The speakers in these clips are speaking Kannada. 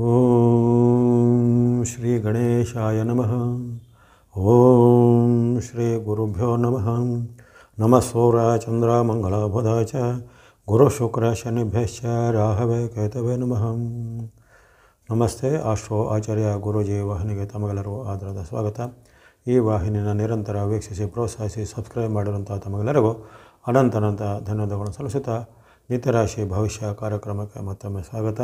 ओम श्री गणेशाय नमः ओम श्री गुरुभ्यो नमः नमः स्वरा चंद्रा मंगलापदाच गुरु शुक्र शनि भैष्य राहु वेकेतवे नमः नमस्ते आश्वो आचार्य गुरु जय वाहिनी ಗೆ ತಮಗಳೆಗೊ ಆದರದ ಸ್ವಾಗತ ಈ ವಾಹಿನಿಯನ ನಿರಂತರ ಅವಕ್ಷಸಿ ಪ್ರೋಚಸಿ ಸಬ್ಸ್ಕ್ರೈಬ್ ಮಾಡಿರುವಂತ ತಮಗಳೆಗೊ ಅನಂತನಂತ ಧನ್ಯವಾದಗಳ ಸಲ್ಲಿಸುತ್ತಾ ನೀತರಾಶೆ ಭವಿಷ್ಯ ಕಾರ್ಯಕ್ರಮಕ್ಕೆ ಮತ್ತೊಮ್ಮೆ ಸ್ವಾಗತ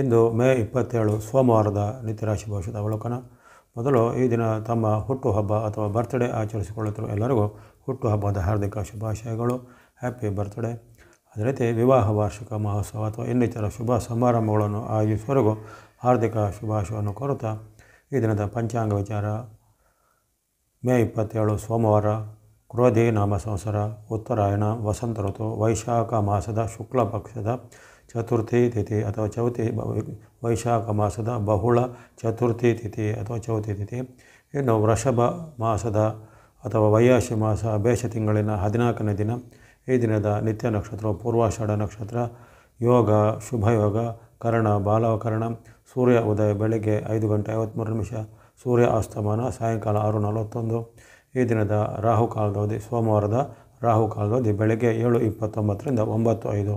ಇಂದು ಮೇ ಇಪ್ಪತ್ತೇಳು ಸೋಮವಾರದ ನಿತ್ಯರಾಶಿ ಭವಿಷ್ಯದ ಅವಲೋಕನ ಮೊದಲು ಈ ದಿನ ತಮ್ಮ ಹುಟ್ಟುಹಬ್ಬ ಅಥವಾ ಬರ್ತ್ಡೇ ಆಚರಿಸಿಕೊಳ್ಳುತ್ತಿರುವ ಎಲ್ಲರಿಗೂ ಹುಟ್ಟುಹಬ್ಬದ ಹಾರ್ದಿಕ ಶುಭಾಶಯಗಳು ಹ್ಯಾಪಿ ಬರ್ತ್ಡೇ ಅದೇ ರೀತಿ ವಿವಾಹ ವಾರ್ಷಿಕ ಮಹೋತ್ಸವ ಅಥವಾ ಇನ್ನಿತರ ಶುಭ ಸಮಾರಂಭಗಳನ್ನು ಆಯೋಜಿಸುವವರೆಗೂ ಹಾರ್ದಿಕ ಶುಭಾಶಯವನ್ನು ಕೋರುತ್ತಾ ಈ ದಿನದ ಪಂಚಾಂಗ ವಿಚಾರ ಮೇ ಇಪ್ಪತ್ತೇಳು ಸೋಮವಾರ ಕ್ರೋಧಿ ನಾಮ ಸಂಸಾರ ಉತ್ತರಾಯಣ ವಸಂತ ಋತು ವೈಶಾಖ ಮಾಸದ ಶುಕ್ಲ ಪಕ್ಷದ ಚತುರ್ಥಿ ತಿಥಿ ಅಥವಾ ಚೌತಿ ವೈಶಾಖ ಮಾಸದ ಬಹುಳ ಚತುರ್ಥಿ ತಿಥಿ ಅಥವಾ ಚೌತಿ ತಿಥಿ ಇನ್ನು ವೃಷಭ ಮಾಸದ ಅಥವಾ ವೈಯಾಶಿ ಮಾಸ ಬೇಷ ತಿಂಗಳಿನ ಹದಿನಾಲ್ಕನೇ ದಿನ ಈ ದಿನದ ನಿತ್ಯ ನಕ್ಷತ್ರ ಪೂರ್ವಾಷಾಢ ನಕ್ಷತ್ರ ಯೋಗ ಶುಭಯೋಗ ಕರ್ಣ ಬಾಲವಕರ್ಣ ಸೂರ್ಯ ಉದಯ ಬೆಳಗ್ಗೆ ಐದು ಗಂಟೆ ಐವತ್ತ್ಮೂರು ನಿಮಿಷ ಸೂರ್ಯ ಅಸ್ತಮಾನ ಸಾಯಂಕಾಲ ಆರು ನಲವತ್ತೊಂದು ಈ ದಿನದ ರಾಹುಕಾಲದ ಅವಧಿ ಸೋಮವಾರದ ರಾಹುಕಾಲದ ಅವಧಿ ಬೆಳಗ್ಗೆ ಏಳು ಇಪ್ಪತ್ತೊಂಬತ್ತರಿಂದ ಒಂಬತ್ತು ಐದು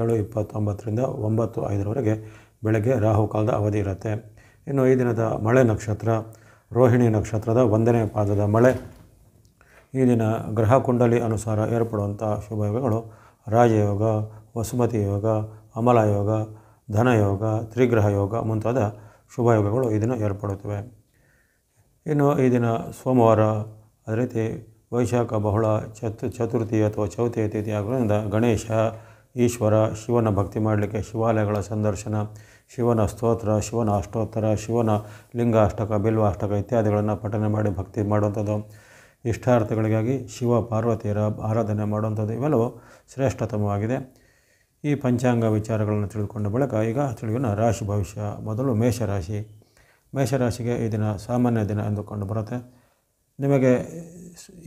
ಏಳು ಇಪ್ಪತ್ತೊಂಬತ್ತರಿಂದ ಒಂಬತ್ತು ಐದರವರೆಗೆ ಬೆಳಗ್ಗೆ ರಾಹುಕಾಲದ ಅವಧಿ ಇರುತ್ತೆ ಇನ್ನು ಈ ದಿನದ ಮಳೆ ನಕ್ಷತ್ರ ರೋಹಿಣಿ ನಕ್ಷತ್ರದ ಒಂದನೇ ಪಾದದ ಮಳೆ ಈ ದಿನ ಗ್ರಹ ಕುಂಡಲಿ ಅನುಸಾರ ಏರ್ಪಡುವಂಥ ಶುಭಯೋಗಗಳು ರಾಜಯೋಗ ವಸುಮತಿ ಯೋಗ ಅಮಲಯೋಗ ಧನಯೋಗ ತ್ರಿಗ್ರಹ ಯೋಗ ಮುಂತಾದ ಶುಭಯೋಗಗಳು ಈ ದಿನ ಏರ್ಪಡುತ್ತವೆ ಇನ್ನು ಈ ದಿನ ಸೋಮವಾರ ಅದೇ ರೀತಿ ವೈಶಾಖ ಬಹುಳ ಚತು ಚತುರ್ಥಿ ಅಥವಾ ಚೌತಿ ತಿಥಿ ಆಗೋದ್ರಿಂದ ಗಣೇಶ ಈಶ್ವರ ಶಿವನ ಭಕ್ತಿ ಮಾಡಲಿಕ್ಕೆ ಶಿವಾಲಯಗಳ ಸಂದರ್ಶನ ಶಿವನ ಸ್ತೋತ್ರ ಶಿವನ ಅಷ್ಟೋತ್ತರ ಶಿವನ ಲಿಂಗಾಷ್ಟಕ ಅಷ್ಟಕ ಇತ್ಯಾದಿಗಳನ್ನು ಪಠನೆ ಮಾಡಿ ಭಕ್ತಿ ಮಾಡುವಂಥದ್ದು ಇಷ್ಟಾರ್ಥಗಳಿಗಾಗಿ ಶಿವ ಪಾರ್ವತಿಯರ ಆರಾಧನೆ ಮಾಡುವಂಥದ್ದು ಇವೆಲ್ಲವೂ ಶ್ರೇಷ್ಠತಮವಾಗಿದೆ ಈ ಪಂಚಾಂಗ ವಿಚಾರಗಳನ್ನು ತಿಳಿದುಕೊಂಡ ಬಳಿಕ ಈಗ ತಿಳಿಯೋಣ ರಾಶಿ ಭವಿಷ್ಯ ಮೊದಲು ಮೇಷರಾಶಿ ಮೇಷರಾಶಿಗೆ ಈ ದಿನ ಸಾಮಾನ್ಯ ದಿನ ಎಂದುಕೊಂಡು ಬರುತ್ತೆ ನಿಮಗೆ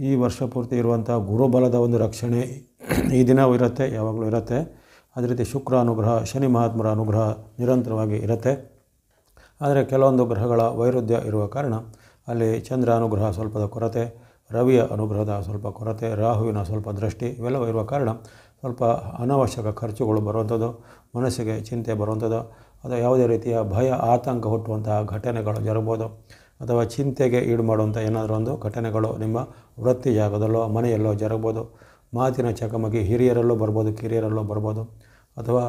ಈ ವರ್ಷ ಪೂರ್ತಿ ಇರುವಂಥ ಗುರುಬಲದ ಒಂದು ರಕ್ಷಣೆ ಈ ದಿನವೂ ಇರುತ್ತೆ ಯಾವಾಗಲೂ ಇರುತ್ತೆ ಅದೇ ರೀತಿ ಶುಕ್ರ ಅನುಗ್ರಹ ಶನಿ ಮಹಾತ್ಮರ ಅನುಗ್ರಹ ನಿರಂತರವಾಗಿ ಇರುತ್ತೆ ಆದರೆ ಕೆಲವೊಂದು ಗ್ರಹಗಳ ವೈರುಧ್ಯ ಇರುವ ಕಾರಣ ಅಲ್ಲಿ ಚಂದ್ರ ಅನುಗ್ರಹ ಸ್ವಲ್ಪದ ಕೊರತೆ ರವಿಯ ಅನುಗ್ರಹದ ಸ್ವಲ್ಪ ಕೊರತೆ ರಾಹುವಿನ ಸ್ವಲ್ಪ ದೃಷ್ಟಿ ಇವೆಲ್ಲವೂ ಇರುವ ಕಾರಣ ಸ್ವಲ್ಪ ಅನವಶ್ಯಕ ಖರ್ಚುಗಳು ಬರುವಂಥದ್ದು ಮನಸ್ಸಿಗೆ ಚಿಂತೆ ಬರುವಂಥದ್ದು ಅಥವಾ ಯಾವುದೇ ರೀತಿಯ ಭಯ ಆತಂಕ ಹುಟ್ಟುವಂತಹ ಘಟನೆಗಳು ಜರಬೋದು ಅಥವಾ ಚಿಂತೆಗೆ ಈಡು ಮಾಡುವಂಥ ಏನಾದರೂ ಒಂದು ಘಟನೆಗಳು ನಿಮ್ಮ ವೃತ್ತಿ ಜಾಗದಲ್ಲೋ ಮನೆಯಲ್ಲೋ ಜರಗ್ಬೋದು ಮಾತಿನ ಚಕಮಕಿ ಹಿರಿಯರಲ್ಲೂ ಬರ್ಬೋದು ಕಿರಿಯರಲ್ಲೂ ಬರ್ಬೋದು ಅಥವಾ